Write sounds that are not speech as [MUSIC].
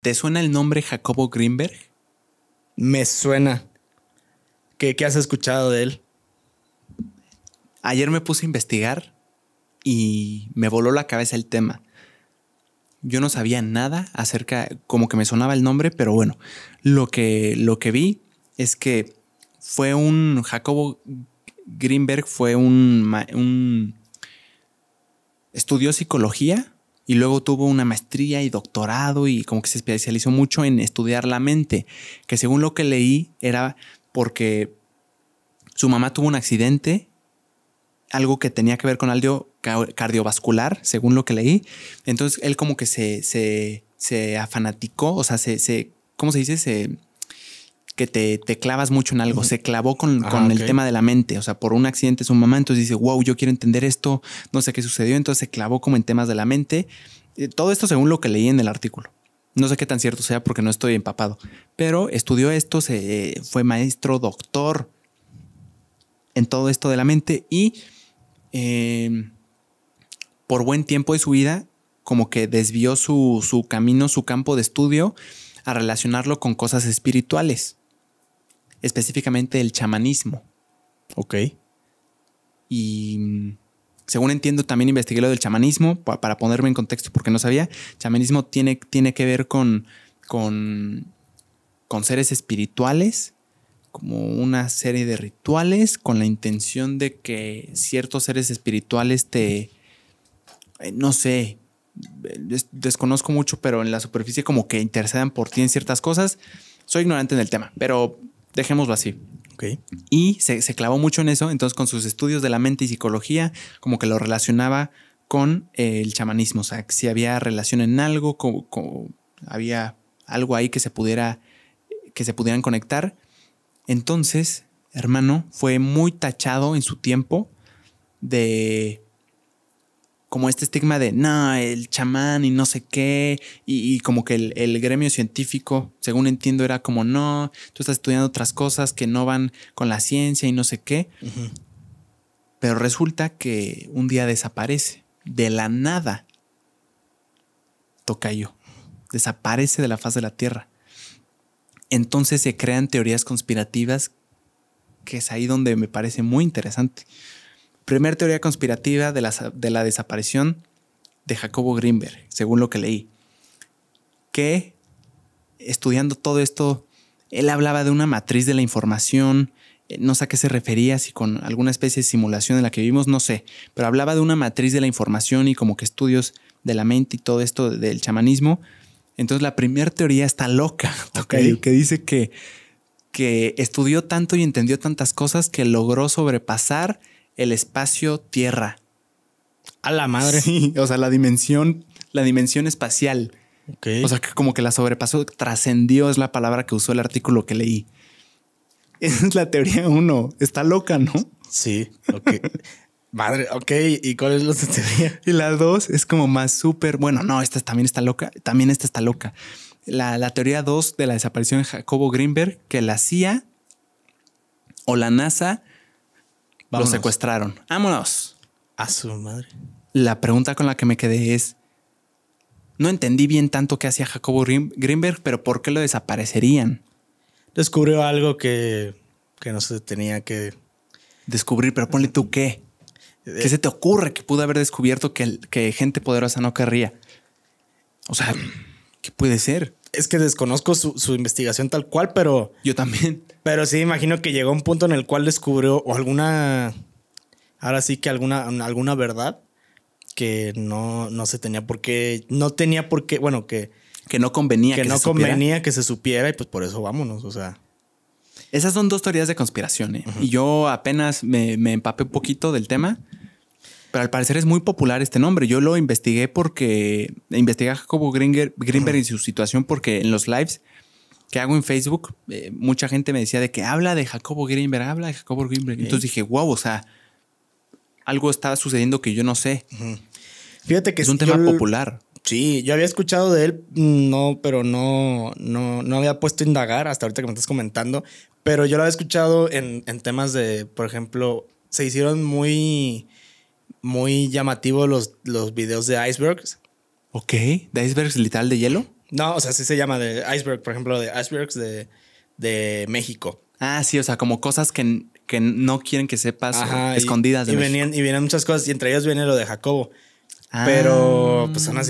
¿Te suena el nombre Jacobo Greenberg? Me suena. ¿Qué, ¿Qué, has escuchado de él? Ayer me puse a investigar y me voló la cabeza el tema. Yo no sabía nada acerca, como que me sonaba el nombre, pero bueno, lo que, lo que vi es que fue un, Jacobo Greenberg fue un, un estudió psicología y luego tuvo una maestría y doctorado y como que se especializó mucho en estudiar la mente, que según lo que leí era porque su mamá tuvo un accidente, algo que tenía que ver con algo cardiovascular, según lo que leí. Entonces él como que se, se, se afanaticó, o sea, se, se ¿cómo se dice? Se que te, clavas mucho en algo. Se clavó con, ah, el tema de la mente. O sea, por un accidente su mamá, entonces dice, wow, yo quiero entender esto, no sé qué sucedió. Entonces se clavó como en temas de la mente. Eh, todo esto según lo que leí en el artículo. No sé qué tan cierto sea porque no estoy empapado. Pero estudió esto, se, eh, fue maestro, doctor en todo esto de la mente y em, por buen tiempo de su vida como que desvió su, camino, su campo de estudio a relacionarlo con cosas espirituales específicamente el chamanismo. Ok. Y mm, según entiendo, también investigué lo del chamanismo para ponerme en contexto porque no sabía. Chamanismo tiene, tiene que ver con, con, con seres espirituales, como una serie de rituales con la intención de que ciertos seres espirituales te, eh, no sé, desconozco mucho, pero en la superficie como que intercedan por ti en ciertas cosas. Soy ignorante en el tema, pero Dejémoslo así. Y se, clavó mucho en eso, entonces con sus estudios de la mente y psicología, como que lo relacionaba con eh, el chamanismo, o sea, si había relación en algo, como había algo ahí que se pudiera, que se pudieran conectar. Entonces, hermano, fue muy tachado en su tiempo de como este estigma de, no, el chamán y no sé qué, y, como que el, gremio científico, según entiendo, era como, no, tú estás estudiando otras cosas que no van con la ciencia y no sé qué. Pero resulta que un día desaparece, de la nada, Toca yo. desaparece de la faz de la Tierra. Entonces se crean teorías conspirativas, que es ahí donde me parece muy interesante. Primer teoría conspirativa de la, de la desaparición de Jacobo Greenberg, según lo que leí. Que estudiando todo esto, él hablaba de una matriz de la información, eh, no sé a qué se refería, si con alguna especie de simulación en la que vivimos, no sé, pero hablaba de una matriz de la información y como que estudios de la mente y todo esto del chamanismo. Entonces la primera teoría está loca, [LAUGHS] okay. que, que dice que, que estudió tanto y entendió tantas cosas que logró sobrepasar el espacio Tierra. A la madre. o sea, la dimensión, la dimensión espacial. O sea, que como que la sobrepasó, trascendió es la palabra que usó el artículo que leí. Esa [LAUGHS] es la teoría uno. Está loca, ¿no? Sí, ok. Madre, ok, ¿y cuál es la teoría? Y la dos es como más súper, bueno, no, esta también está loca, también esta está loca. La, la teoría dos de la desaparición de Jacobo Greenberg, que la CIA o la NASA lo secuestraron. Vámonos. A su madre. La pregunta con la que me quedé es, no entendí bien tanto qué hacía Jacobo Greenberg, pero ¿por qué lo desaparecerían? Descubrió algo que, que no se tenía que... Descubrir, pero ponle tú qué. Eh, ¿Qué se te ocurre que pudo haber descubierto que, que gente poderosa no querría? O sea, ¿qué puede ser? es que desconozco su, investigación tal cual, pero. Yo también. Pero sí, imagino que llegó un punto en el cual descubrió alguna. Ahora sí que alguna, alguna verdad que no, no se tenía por qué. No tenía por qué. Bueno, que. Que no convenía que, que no convenía que se supiera y pues por eso vámonos, o sea. Esas son dos teorías de conspiración. ¿eh? Y yo apenas me, me empapé un poquito del tema. Pero al parecer es muy popular este nombre. Yo lo investigué porque investigué a Jacobo Gringer, Greenberg y su situación porque en los lives que hago en Facebook, eh, mucha gente me decía de que habla de Jacobo Greenberg, habla de Jacobo Greenberg. Entonces dije, wow, o sea, algo estaba sucediendo que yo no sé. Fíjate que es un tema popular. Sí, yo había escuchado de él, mm, no, pero no, no, había puesto a indagar hasta ahorita que me estás comentando. Pero yo lo había escuchado en, en temas de, por ejemplo, se hicieron muy muy llamativo los, los videos de icebergs. Ok, de icebergs literal de hielo. No, o sea, sí se llama de iceberg, por ejemplo, de icebergs de, México. Ah, sí, o sea, como cosas que, no quieren que sepas escondidas de y vienen, y vienen muchas cosas, y entre ellas viene lo de Jacobo. Ah. Pero pues son así